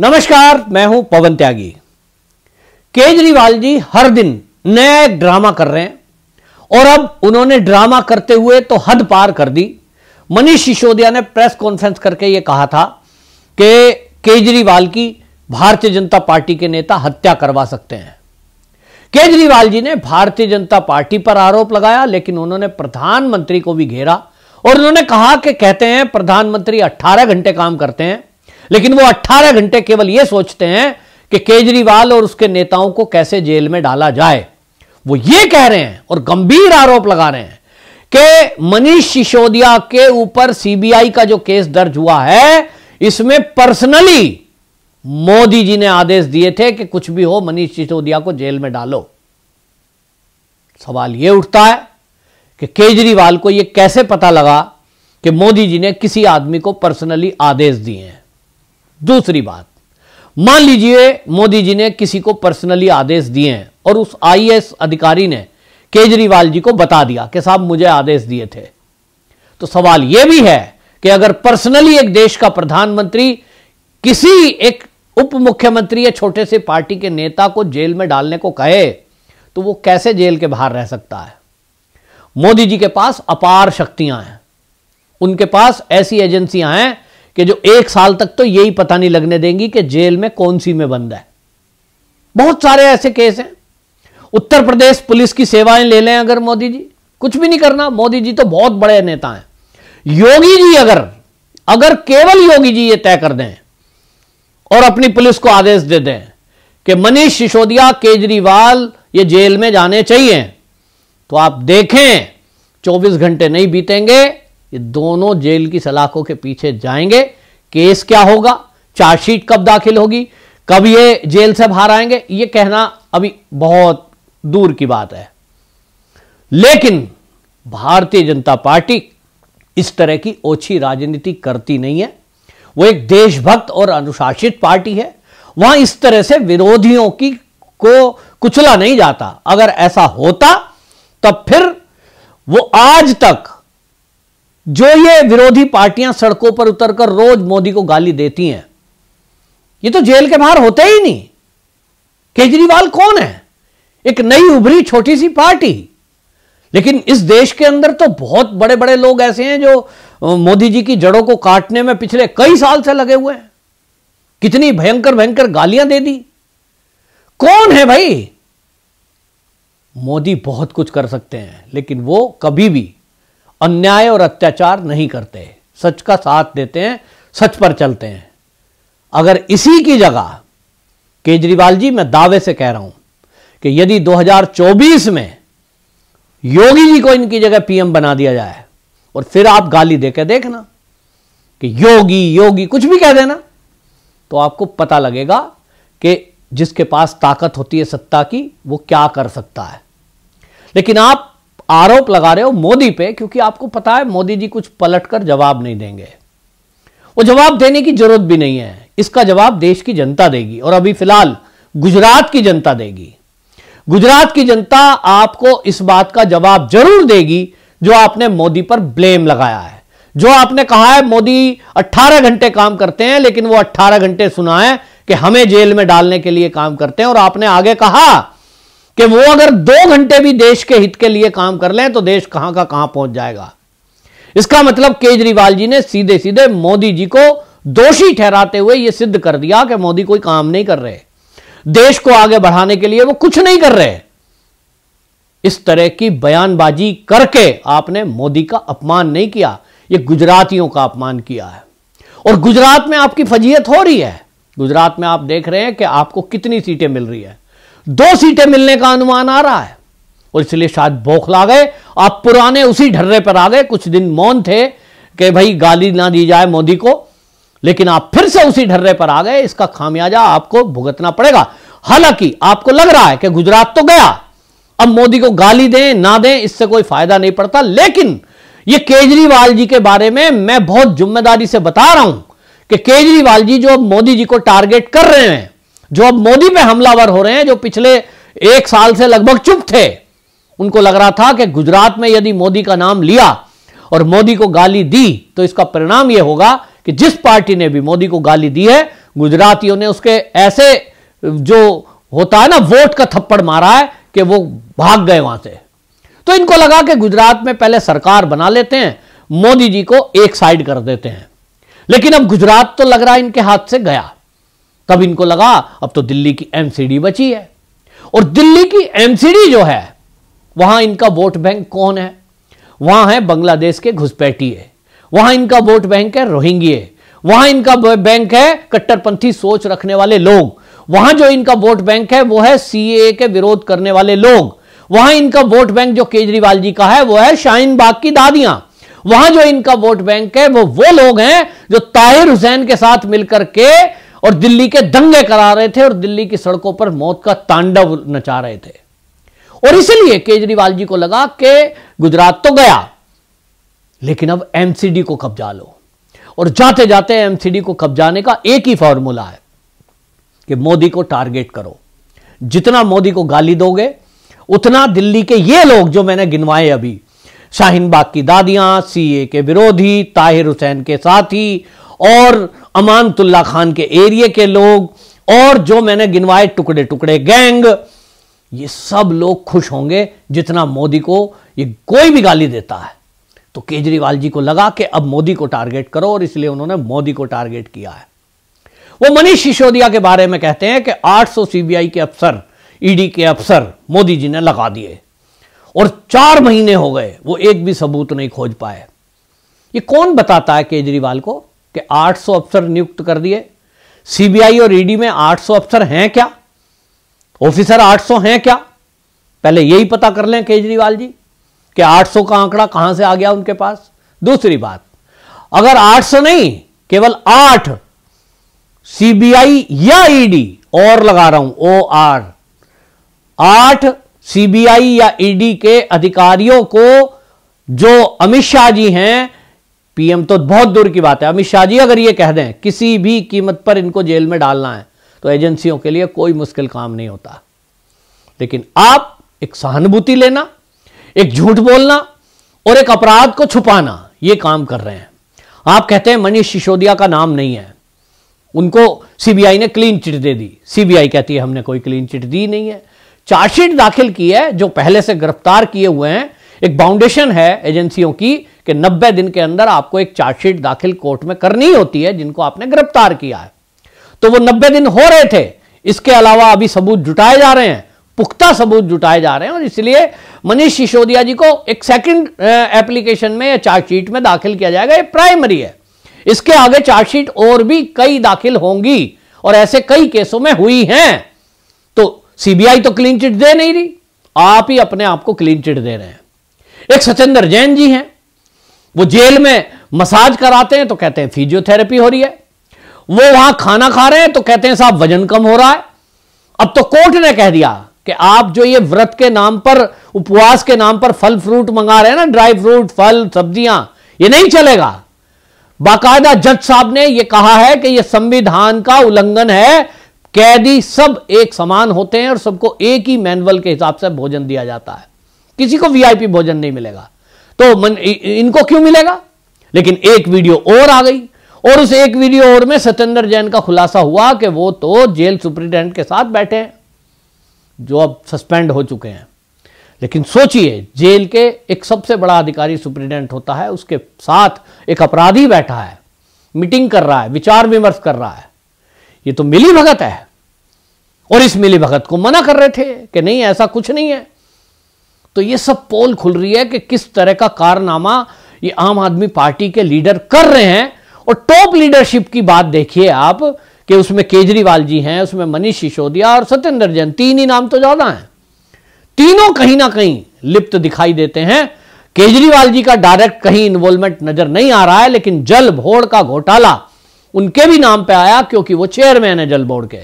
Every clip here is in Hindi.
नमस्कार मैं हूं पवन त्यागी केजरीवाल जी हर दिन नए ड्रामा कर रहे हैं और अब उन्होंने ड्रामा करते हुए तो हद पार कर दी मनीष सिसोदिया ने प्रेस कॉन्फ्रेंस करके यह कहा था कि केजरीवाल की भारतीय जनता पार्टी के नेता हत्या करवा सकते हैं केजरीवाल जी ने भारतीय जनता पार्टी पर आरोप लगाया लेकिन उन्होंने प्रधानमंत्री को भी घेरा और उन्होंने कहा कि कहते हैं प्रधानमंत्री 18 घंटे काम करते हैं लेकिन वो 18 घंटे केवल ये सोचते हैं कि केजरीवाल और उसके नेताओं को कैसे जेल में डाला जाए वो ये कह रहे हैं और गंभीर आरोप लगा रहे हैं कि मनीष सिसोदिया के ऊपर सीबीआई का जो केस दर्ज हुआ है इसमें पर्सनली मोदी जी ने आदेश दिए थे कि कुछ भी हो मनीष सिसोदिया को जेल में डालो सवाल यह उठता है कि केजरीवाल को यह कैसे पता लगा कि मोदी जी ने किसी आदमी को पर्सनली आदेश दिए हैं दूसरी बात मान लीजिए मोदी जी ने किसी को पर्सनली आदेश दिए हैं और उस आईएएस अधिकारी ने केजरीवाल जी को बता दिया कि साहब मुझे आदेश दिए थे तो सवाल यह भी है कि अगर पर्सनली एक देश का प्रधानमंत्री किसी एक उप मुख्यमंत्री या छोटे से पार्टी के नेता को जेल में डालने को कहे तो वो कैसे जेल के बाहर रह सकता है मोदी जी के पास अपार शक्तियां हैं उनके पास ऐसी एजेंसियां हैं कि जो एक साल तक तो यही पता नहीं लगने देंगी कि जेल में कौन सी में बंद है बहुत सारे ऐसे केस हैं उत्तर प्रदेश पुलिस की सेवाएं ले लें अगर मोदी जी कुछ भी नहीं करना मोदी जी तो बहुत बड़े नेता हैं योगी जी अगर अगर केवल योगी जी ये तय कर दें और अपनी पुलिस को आदेश दे दें कि मनीष सिसोदिया केजरीवाल ये जेल में जाने चाहिए तो आप देखें 24 घंटे नहीं बीतेंगे ये दोनों जेल की सलाखों के पीछे जाएंगे केस क्या होगा चार्जशीट कब दाखिल होगी कब ये जेल से बाहर आएंगे ये कहना अभी बहुत दूर की बात है लेकिन भारतीय जनता पार्टी इस तरह की ओछी राजनीति करती नहीं है वो एक देशभक्त और अनुशासित पार्टी है वहां इस तरह से विरोधियों की को कुचला नहीं जाता अगर ऐसा होता तब फिर वो आज तक जो ये विरोधी पार्टियां सड़कों पर उतरकर रोज मोदी को गाली देती हैं ये तो जेल के बाहर होते ही नहीं केजरीवाल कौन है एक नई उभरी छोटी सी पार्टी लेकिन इस देश के अंदर तो बहुत बड़े बड़े लोग ऐसे हैं जो मोदी जी की जड़ों को काटने में पिछले कई साल से लगे हुए हैं कितनी भयंकर भयंकर गालियां दे दी कौन है भाई मोदी बहुत कुछ कर सकते हैं लेकिन वो कभी भी अन्याय और अत्याचार नहीं करते सच का साथ देते हैं सच पर चलते हैं अगर इसी की जगह केजरीवाल जी मैं दावे से कह रहा हूं कि यदि 2024 में योगी जी को इनकी जगह पीएम बना दिया जाए और फिर आप गाली देकर देखना कि योगी योगी कुछ भी कह देना तो आपको पता लगेगा कि जिसके पास ताकत होती है सत्ता की वो क्या कर सकता है लेकिन आप आरोप लगा रहे हो मोदी पे क्योंकि आपको पता है मोदी जी कुछ पलट कर जवाब नहीं देंगे वो जवाब देने की जरूरत भी नहीं है इसका जवाब देश की जनता देगी और अभी फिलहाल गुजरात की जनता देगी गुजरात की जनता आपको इस बात का जवाब जरूर देगी जो आपने मोदी पर ब्लेम लगाया है जो आपने कहा है मोदी 18 घंटे काम करते हैं लेकिन वो 18 घंटे सुना है कि हमें जेल में डालने के लिए काम करते हैं और आपने आगे कहा कि वो अगर दो घंटे भी देश के हित के लिए काम कर लें तो देश कहां का कहां पहुंच जाएगा इसका मतलब केजरीवाल जी ने सीधे सीधे मोदी जी को दोषी ठहराते हुए यह सिद्ध कर दिया कि मोदी कोई काम नहीं कर रहे देश को आगे बढ़ाने के लिए वो कुछ नहीं कर रहे इस तरह की बयानबाजी करके आपने मोदी का अपमान नहीं किया ये गुजरातियों का अपमान किया है और गुजरात में आपकी फजीहत हो रही है गुजरात में आप देख रहे हैं कि आपको कितनी सीटें मिल रही है दो सीटें मिलने का अनुमान आ रहा है और इसलिए शायद बौखला गए आप पुराने उसी ढर्रे पर आ गए कुछ दिन मौन थे कि भाई गाली ना दी जाए मोदी को लेकिन आप फिर से उसी ढर्रे पर आ गए इसका खामियाजा आपको भुगतना पड़ेगा हालांकि आपको लग रहा है कि गुजरात तो गया अब मोदी को गाली दें ना दें इससे कोई फायदा नहीं पड़ता लेकिन ये केजरीवाल जी के बारे में मैं बहुत जिम्मेदारी से बता रहा हूं कि केजरीवाल जी जो मोदी जी को टारगेट कर रहे हैं जो अब मोदी पे हमलावर हो रहे हैं जो पिछले एक साल से लगभग चुप थे उनको लग रहा था कि गुजरात में यदि मोदी का नाम लिया और मोदी को गाली दी तो इसका परिणाम यह होगा कि जिस पार्टी ने भी मोदी को गाली दी है गुजरातियों ने उसके ऐसे जो होता है ना वोट का थप्पड़ मारा है कि वो भाग गए वहां से तो इनको लगा कि गुजरात में पहले सरकार बना लेते हैं मोदी जी को एक साइड कर देते हैं लेकिन अब गुजरात तो लग रहा है इनके हाथ से गया तब इनको लगा अब तो दिल्ली की एमसीडी बची है और दिल्ली की एमसीडी जो है वहां इनका वोट बैंक कौन है वहां है बांग्लादेश के घुसपैठिए वहां इनका वोट बैंक है रोहिंग्ये वहां इनका बैंक है कट्टरपंथी सोच रखने वाले लोग वहां जो इनका वोट बैंक है वो है सीए के विरोध करने वाले लोग वहां इनका वोट बैंक जो केजरीवाल जी का है वो है शाहीन बाग की दादियां वहां जो इनका वोट बैंक है वो वो लोग हैं जो ताहिर हुसैन के साथ मिलकर के और दिल्ली के दंगे करा रहे थे और दिल्ली की सड़कों पर मौत का तांडव नचा रहे थे और इसलिए केजरीवाल जी को लगा कि गुजरात तो गया लेकिन अब एमसीडी को कब्जा लो और जाते जाते एमसीडी को कब्जाने का एक ही फॉर्मूला है कि मोदी को टारगेट करो जितना मोदी को गाली दोगे उतना दिल्ली के ये लोग जो मैंने गिनवाए अभी शाहीन बाग की दादियां सीए के विरोधी ताहिर हुसैन के साथी और अमानतुल्ला खान के एरिए के लोग और जो मैंने गिनवाए टुकड़े टुकड़े गैंग ये सब लोग खुश होंगे जितना मोदी को ये कोई भी गाली देता है तो केजरीवाल जी को लगा कि अब मोदी को टारगेट करो और इसलिए उन्होंने मोदी को टारगेट किया है वो मनीष सिसोदिया के बारे में कहते हैं कि 800 सीबीआई के अफसर ईडी के अफसर मोदी जी ने लगा दिए और चार महीने हो गए वो एक भी सबूत नहीं खोज पाए ये कौन बताता है केजरीवाल को कि 800 अफसर नियुक्त कर दिए सीबीआई और ईडी में 800 अफसर हैं क्या ऑफिसर 800 हैं क्या पहले यही पता कर लें केजरीवाल जी कि 800 का आंकड़ा कहां से आ गया उनके पास दूसरी बात अगर 800 नहीं केवल 8 सीबीआई या ईडी और लगा रहा हूं ओ आर आठ सीबीआई या ईडी के अधिकारियों को जो अमित शाह जी हैं पीएम तो बहुत दूर की बात है अमित शाह जी अगर ये कह दें किसी भी कीमत पर इनको जेल में डालना है तो एजेंसियों के लिए कोई मुश्किल काम नहीं होता लेकिन आप एक सहानुभूति लेना एक झूठ बोलना और एक अपराध को छुपाना ये काम कर रहे हैं आप कहते हैं मनीष सिसोदिया का नाम नहीं है उनको सीबीआई ने क्लीन चिट दे दी सीबीआई कहती है हमने कोई क्लीन चिट दी नहीं है चार्जशीट दाखिल की है जो पहले से गिरफ्तार किए हुए हैं एक बाउंडेशन है एजेंसियों की कि 90 दिन के अंदर आपको एक चार्जशीट दाखिल कोर्ट में करनी होती है जिनको आपने गिरफ्तार किया है तो वो 90 दिन हो रहे थे इसके अलावा अभी सबूत जुटाए जा रहे हैं पुख्ता सबूत जुटाए जा रहे हैं और इसलिए मनीष सिसोदिया जी को एक सेकेंड एप्लीकेशन में या चार्जशीट में दाखिल किया जाएगा ये प्राइमरी है इसके आगे चार्जशीट और भी कई दाखिल होंगी और ऐसे कई केसों में हुई हैं तो सीबीआई तो क्लीन चिट दे नहीं रही आप ही अपने आप को क्लीन चिट दे रहे हैं एक सचेंद्र जैन जी हैं वो जेल में मसाज कराते हैं तो कहते हैं फिजियोथेरेपी हो रही है वो वहां खाना खा रहे हैं तो कहते हैं साहब वजन कम हो रहा है अब तो कोर्ट ने कह दिया कि आप जो ये व्रत के नाम पर उपवास के नाम पर फल फ्रूट मंगा रहे हैं ना ड्राई फ्रूट फल सब्जियां ये नहीं चलेगा बाकायदा जज साहब ने यह कहा है कि यह संविधान का उल्लंघन है कैदी सब एक समान होते हैं और सबको एक ही मैनुअल के हिसाब से भोजन दिया जाता है किसी को वीआईपी भोजन नहीं मिलेगा तो मन, इनको क्यों मिलेगा लेकिन एक वीडियो और आ गई और उस एक वीडियो और में सत्येंद्र जैन का खुलासा हुआ कि वो तो जेल सुप्रिंटेंडेंट के साथ बैठे हैं जो अब सस्पेंड हो चुके हैं लेकिन सोचिए जेल के एक सबसे बड़ा अधिकारी सुप्रिंटेंडेंट होता है उसके साथ एक अपराधी बैठा है मीटिंग कर रहा है विचार विमर्श कर रहा है ये तो मिली भगत है और इस मिली भगत को मना कर रहे थे कि नहीं ऐसा कुछ नहीं है तो ये सब पोल खुल रही है कि किस तरह का कारनामा ये आम आदमी पार्टी के लीडर कर रहे हैं और टॉप लीडरशिप की बात देखिए आप कि उसमें केजरीवाल जी हैं उसमें मनीष सिसोदिया और सत्येंद्र जैन तीन ही नाम तो ज्यादा हैं तीनों कहीं ना कहीं लिप्त दिखाई देते हैं केजरीवाल जी का डायरेक्ट कहीं इन्वॉल्वमेंट नजर नहीं आ रहा है लेकिन जल भोड़ का घोटाला उनके भी नाम पे आया क्योंकि वो चेयरमैन है जल बोर्ड के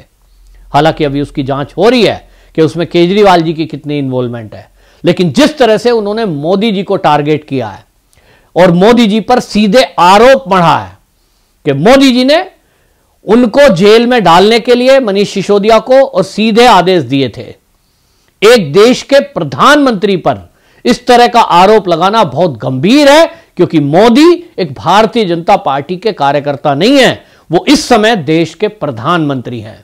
हालांकि अभी उसकी जांच हो रही है कि उसमें केजरीवाल जी की कितनी इन्वॉल्वमेंट है लेकिन जिस तरह से उन्होंने मोदी जी को टारगेट किया है और मोदी जी पर सीधे आरोप पढ़ा है कि मोदी जी ने उनको जेल में डालने के लिए मनीष सिसोदिया को और सीधे आदेश दिए थे एक देश के प्रधानमंत्री पर इस तरह का आरोप लगाना बहुत गंभीर है क्योंकि मोदी एक भारतीय जनता पार्टी के कार्यकर्ता नहीं है वो इस समय देश के प्रधानमंत्री हैं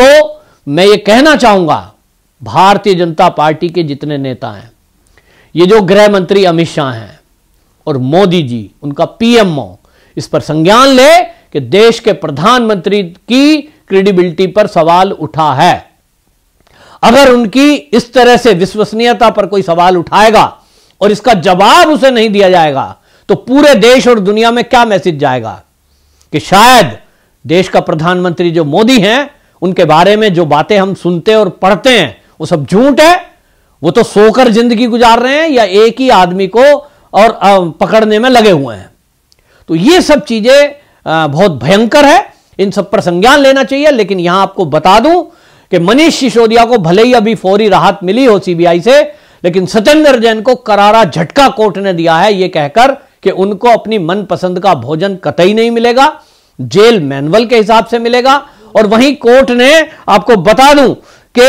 तो मैं ये कहना चाहूंगा भारतीय जनता पार्टी के जितने नेता हैं ये जो गृह मंत्री अमित शाह हैं और मोदी जी उनका पीएमओ इस पर संज्ञान ले कि देश के प्रधानमंत्री की क्रेडिबिलिटी पर सवाल उठा है अगर उनकी इस तरह से विश्वसनीयता पर कोई सवाल उठाएगा और इसका जवाब उसे नहीं दिया जाएगा तो पूरे देश और दुनिया में क्या मैसेज जाएगा कि शायद देश का प्रधानमंत्री जो मोदी हैं उनके बारे में जो बातें हम सुनते और पढ़ते हैं वो सब झूठ है वो तो सोकर जिंदगी गुजार रहे हैं या एक ही आदमी को और पकड़ने में लगे हुए हैं तो ये सब चीजें बहुत भयंकर है इन सब पर संज्ञान लेना चाहिए लेकिन यहां आपको बता दूं कि मनीष सिसोदिया को भले ही अभी फौरी राहत मिली हो सीबीआई से लेकिन सत्येंद्र जैन को करारा झटका कोर्ट ने दिया है यह कहकर कि उनको अपनी मनपसंद का भोजन कतई नहीं मिलेगा जेल मैनुअल के हिसाब से मिलेगा और वहीं कोर्ट ने आपको बता दूं कि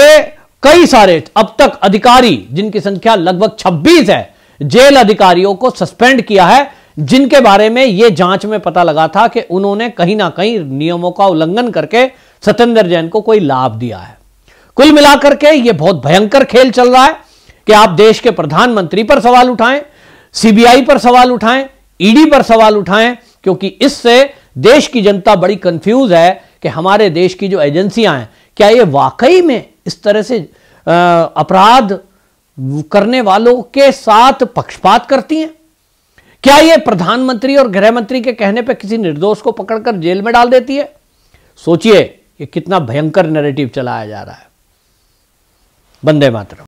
कई सारे अब तक अधिकारी जिनकी संख्या लगभग 26 है जेल अधिकारियों को सस्पेंड किया है जिनके बारे में यह जांच में पता लगा था कि उन्होंने कहीं ना कहीं नियमों का उल्लंघन करके सत्येंद्र जैन को कोई लाभ दिया है कुल मिलाकर के यह बहुत भयंकर खेल चल रहा है कि आप देश के प्रधानमंत्री पर सवाल उठाएं सीबीआई पर सवाल उठाएं ईडी पर सवाल उठाएं क्योंकि इससे देश की जनता बड़ी कंफ्यूज है कि हमारे देश की जो एजेंसियां हैं क्या ये वाकई में इस तरह से अपराध करने वालों के साथ पक्षपात करती हैं क्या यह प्रधानमंत्री और गृहमंत्री के कहने पर किसी निर्दोष को पकड़कर जेल में डाल देती है सोचिए कि कितना भयंकर नैरेटिव चलाया जा रहा है वंदे मातरम